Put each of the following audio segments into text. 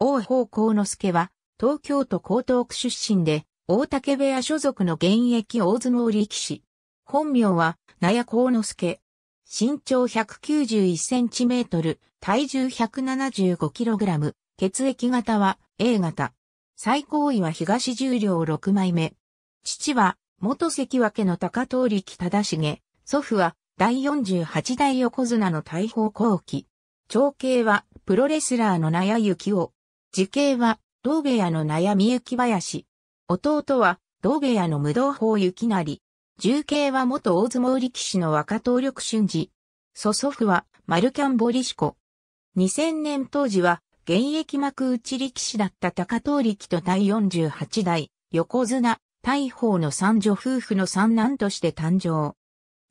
王方幸之助は、東京都江東区出身で、大竹部屋所属の現役大相撲力士。本名は、名屋幸之助。身長191センチメートル、体重175キログラム、血液型は A 型。最高位は東十両6枚目。父は、元関脇の高藤力忠重、祖父は、第48代横綱の大砲後期。長兄は、プロレスラーの名屋幸雄。時系は、道下屋の悩み雪林。弟は、道下屋の無道法雪成。重慶は元大相撲力士の若東力俊二。祖祖父は、マルキャンボリシコ。2000年当時は、現役幕内力士だった高藤力と第48代、横綱、大宝の三女夫婦の三男として誕生。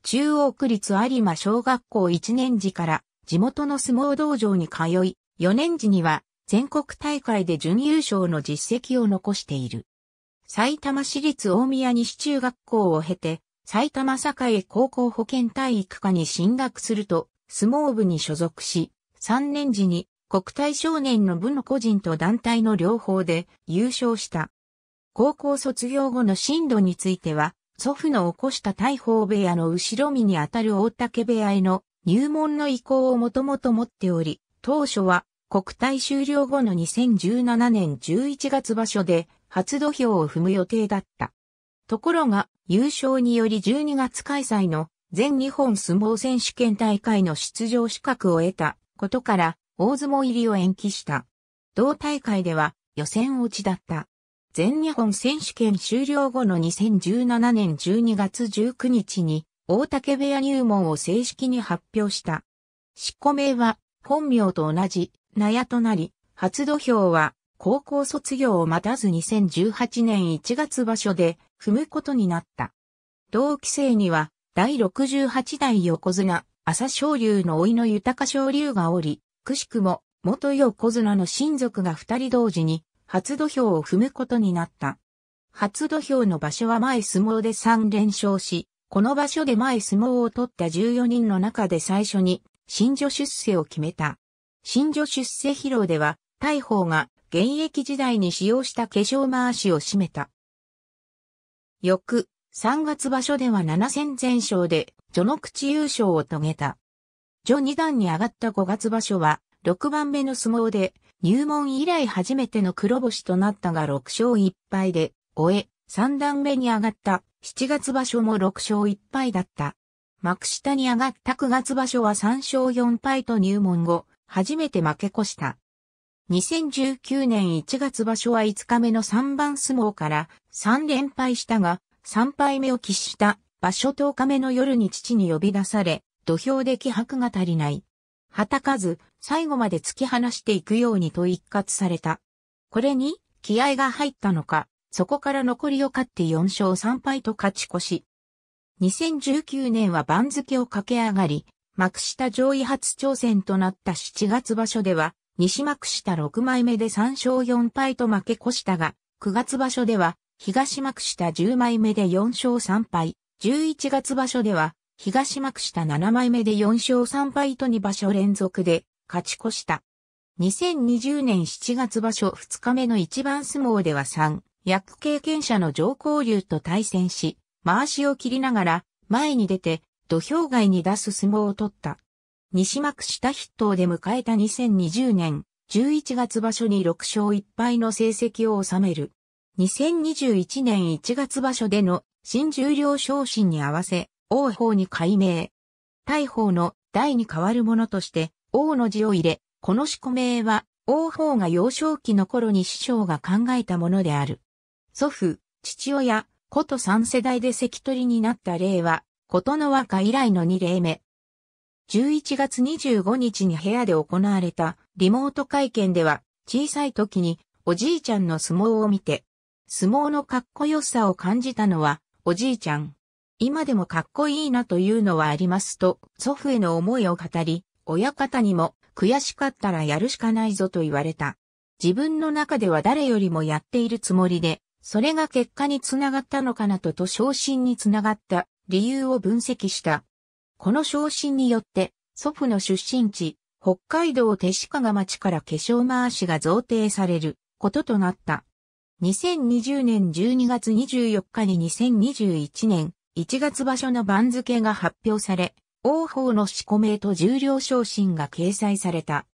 中央区立有馬小学校1年時から地元の相撲道場に通い、4年時には全国大会で準優勝の実績を残している。埼玉市立大宮西中学校を経て、埼玉栄高校保健体育科に進学すると、相撲部に所属し、3年時に国体少年の部の個人と団体の両方で優勝した。高校卒業後の進路については、祖父の起こした大砲部屋の後ろ身にあたる大竹部屋への入門の意向をもともと持っており、当初は国体終了後の2017年11月場所で初土俵を踏む予定だった。ところが、優勝により12月開催の全日本相撲選手権大会の出場資格を得たことから、大相撲入りを延期した。同大会では予選落ちだった。全日本選手権終了後の2017年12月19日に、大竹部屋入門を正式に発表した。執行名は、本名と同じ、納屋となり、初土俵は高校卒業を待たず2018年1月場所で踏むことになった。同期生には第68代横綱、朝昇龍の老いの豊昇龍がおり、くしくも元横綱の親族が二人同時に初土俵を踏むことになった。初土俵の場所は前相撲で3連勝し、この場所で前相撲を取った14人の中で最初に新女出世を決めた。新女出世披露では、大宝が現役時代に使用した化粧回しを締めた。翌、3月場所では7戦全勝で、序の口優勝を遂げた。序2段に上がった5月場所は、6番目の相撲で、入門以来初めての黒星となったが6勝1敗で、終え、3段目に上がった7月場所も6勝1敗だった。幕下に上がった9月場所は3勝4敗と入門後、初めて負け越した。2019年1月場所は5日目の3番相撲から3連敗したが、3敗目を喫した場所10日目の夜に父に呼び出され、土俵で気迫が足りない。はたかず、最後まで突き放していくようにと一括された。これに、気合が入ったのか、そこから残りを勝って4勝3敗と勝ち越し。2019年は番付を駆け上がり、幕下上位初挑戦となった7月場所では、西幕下6枚目で3勝4敗と負け越したが、9月場所では、東幕下10枚目で4勝3敗、11月場所では、東幕下7枚目で4勝3敗と2場所連続で勝ち越した。2020年7月場所2日目の一番相撲では3、役経験者の上皇流と対戦し、回しを切りながら前に出て土俵外に出す相撲を取った。西幕下筆頭で迎えた2020年11月場所に6勝1敗の成績を収める。2021年1月場所での新十両昇進に合わせ、王鵬に改名。大鵬の代に変わるものとして、王の字を入れ、この個名は、王鵬が幼少期の頃に師匠が考えたものである。祖父、父親、こと三世代で関取になった例は、ことの和歌以来の2例目。11月25日に部屋で行われたリモート会見では、小さい時におじいちゃんの相撲を見て、相撲のかっこよさを感じたのは、おじいちゃん。今でもかっこいいなというのはありますと、祖父への思いを語り、親方にも悔しかったらやるしかないぞと言われた。自分の中では誰よりもやっているつもりで、それが結果につながったのかなとと昇進につながった理由を分析した。この昇進によって、祖父の出身地、北海道手鹿が町から化粧回しが贈呈されることとなった。2020年12月24日に2021年1月場所の番付が発表され、王鵬の四股名と重量昇進が掲載された。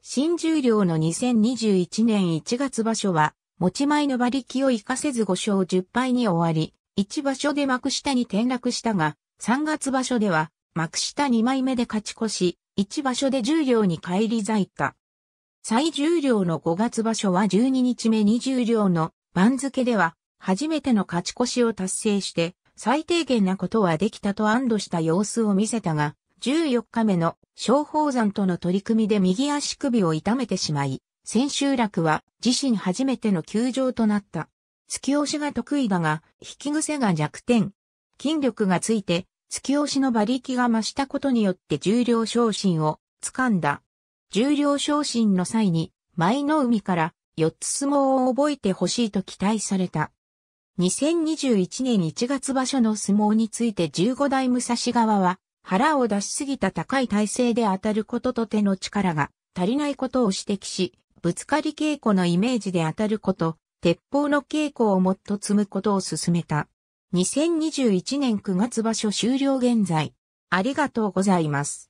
新重量の2021年1月場所は、持ち前の馬力を活かせず5勝10敗に終わり、1場所で幕下に転落したが、3月場所では幕下2枚目で勝ち越し、1場所で重量両に返り咲いた。最重量の5月場所は12日目20両の番付では初めての勝ち越しを達成して最低限なことはできたと安堵した様子を見せたが14日目の小宝山との取り組みで右足首を痛めてしまい千秋楽は自身初めての休場となった。突き押しが得意だが、引き癖が弱点。筋力がついて、突き押しの馬力が増したことによって重量昇進を掴んだ。重量昇進の際に、舞の海から4つ相撲を覚えてほしいと期待された。2021年1月場所の相撲について15代武蔵側は、腹を出しすぎた高い体勢で当たることと手の力が足りないことを指摘し、ぶつかり稽古のイメージで当たること、鉄砲の稽古をもっと積むことを進めた。2021年9月場所終了現在。ありがとうございます。